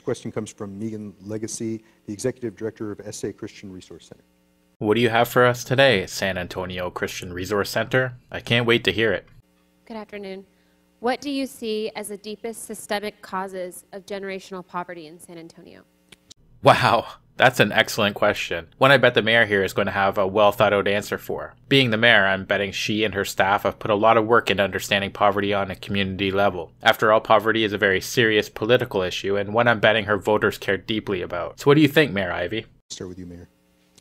next question comes from Megan Legacy, the Executive Director of SA Christian Resource Center. What do you have for us today, San Antonio Christian Resource Center? I can't wait to hear it. Good afternoon. What do you see as the deepest systemic causes of generational poverty in San Antonio? Wow, that's an excellent question. One I bet the mayor here is going to have a well thought out answer for. Being the mayor, I'm betting she and her staff have put a lot of work into understanding poverty on a community level. After all, poverty is a very serious political issue and one I'm betting her voters care deeply about. So, what do you think, Mayor Ivy? Start with you, Mayor.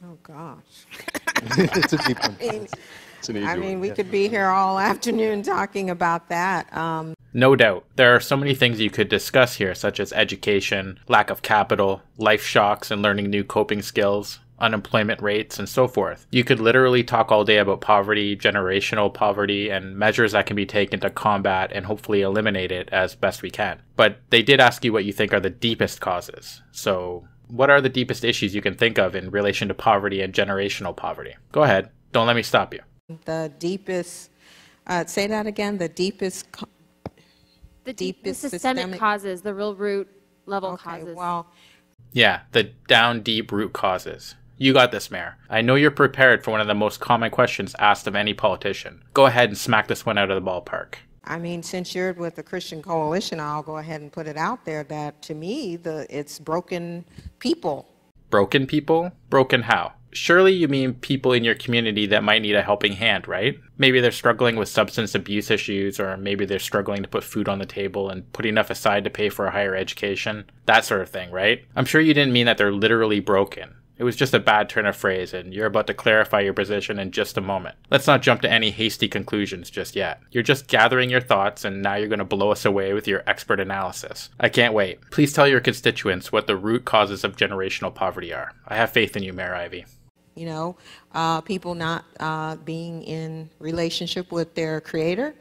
Oh gosh. it's a deep one. I mean, I mean we yeah. could be here all afternoon talking about that. Um, no doubt. There are so many things you could discuss here, such as education, lack of capital, life shocks, and learning new coping skills, unemployment rates, and so forth. You could literally talk all day about poverty, generational poverty, and measures that can be taken to combat and hopefully eliminate it as best we can. But they did ask you what you think are the deepest causes. So, what are the deepest issues you can think of in relation to poverty and generational poverty? Go ahead. Don't let me stop you. The deepest, uh, say that again, the deepest the deep, the systemic, systemic, causes, the real root level okay, causes. Well, yeah, the down deep root causes. You got this, Mayor. I know you're prepared for one of the most common questions asked of any politician. Go ahead and smack this one out of the ballpark. I mean, since you're with the Christian Coalition, I'll go ahead and put it out there that to me, the it's broken people. Broken people? Broken how? Surely you mean people in your community that might need a helping hand, right? Maybe they're struggling with substance abuse issues, or maybe they're struggling to put food on the table and put enough aside to pay for a higher education. That sort of thing, right? I'm sure you didn't mean that they're literally broken. It was just a bad turn of phrase, and you're about to clarify your position in just a moment. Let's not jump to any hasty conclusions just yet. You're just gathering your thoughts, and now you're going to blow us away with your expert analysis. I can't wait. Please tell your constituents what the root causes of generational poverty are. I have faith in you, Mayor Ivy you know, uh, people not uh, being in relationship with their creator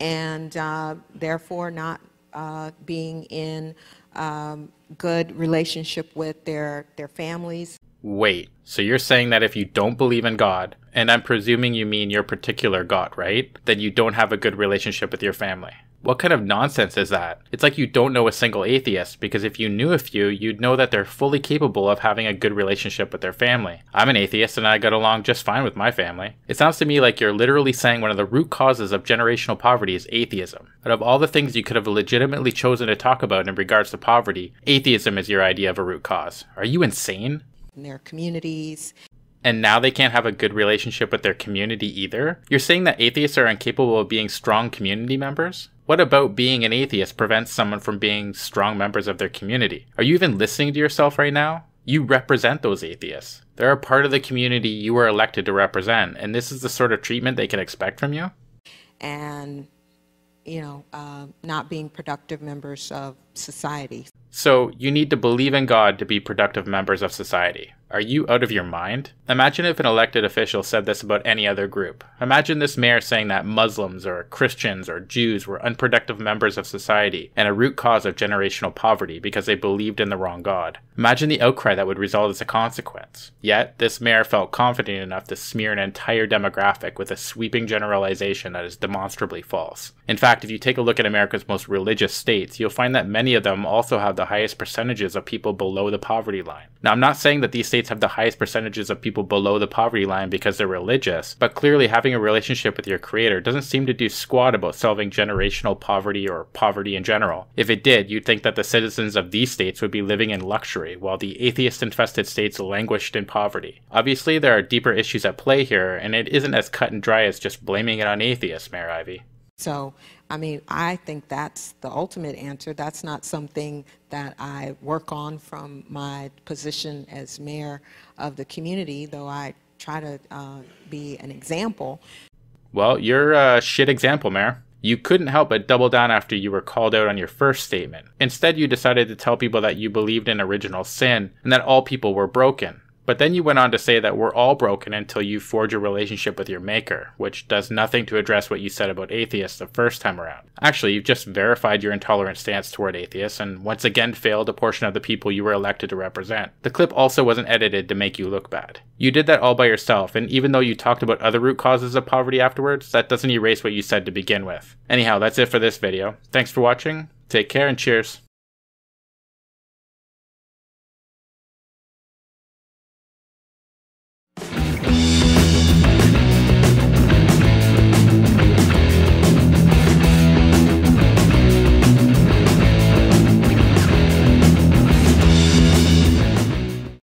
and uh, therefore not uh, being in um, good relationship with their, their families. Wait, so you're saying that if you don't believe in God, and I'm presuming you mean your particular God, right? Then you don't have a good relationship with your family what kind of nonsense is that? It's like you don't know a single atheist, because if you knew a few, you'd know that they're fully capable of having a good relationship with their family. I'm an atheist and I got along just fine with my family. It sounds to me like you're literally saying one of the root causes of generational poverty is atheism. Out of all the things you could have legitimately chosen to talk about in regards to poverty, atheism is your idea of a root cause. Are you insane? In their communities, and now they can't have a good relationship with their community either? You're saying that atheists are incapable of being strong community members? What about being an atheist prevents someone from being strong members of their community? Are you even listening to yourself right now? You represent those atheists. They're a part of the community you were elected to represent, and this is the sort of treatment they can expect from you? And, you know, uh, not being productive members of society. So, you need to believe in God to be productive members of society. Are you out of your mind? Imagine if an elected official said this about any other group. Imagine this mayor saying that Muslims or Christians or Jews were unproductive members of society and a root cause of generational poverty because they believed in the wrong God. Imagine the outcry that would result as a consequence. Yet, this mayor felt confident enough to smear an entire demographic with a sweeping generalization that is demonstrably false. In fact, if you take a look at America's most religious states, you'll find that many many of them also have the highest percentages of people below the poverty line. Now, I'm not saying that these states have the highest percentages of people below the poverty line because they're religious, but clearly having a relationship with your creator doesn't seem to do squat about solving generational poverty or poverty in general. If it did, you'd think that the citizens of these states would be living in luxury, while the atheist infested states languished in poverty. Obviously, there are deeper issues at play here, and it isn't as cut and dry as just blaming it on atheists, Mayor Ivy. So, I mean, I think that's the ultimate answer. That's not something that I work on from my position as mayor of the community, though I try to uh, be an example. Well, you're a shit example, Mayor. You couldn't help but double down after you were called out on your first statement. Instead, you decided to tell people that you believed in original sin and that all people were broken. But then you went on to say that we're all broken until you forge a relationship with your maker, which does nothing to address what you said about atheists the first time around. Actually, you've just verified your intolerant stance toward atheists and once again failed a portion of the people you were elected to represent. The clip also wasn't edited to make you look bad. You did that all by yourself, and even though you talked about other root causes of poverty afterwards, that doesn't erase what you said to begin with. Anyhow, that's it for this video. Thanks for watching, take care, and cheers.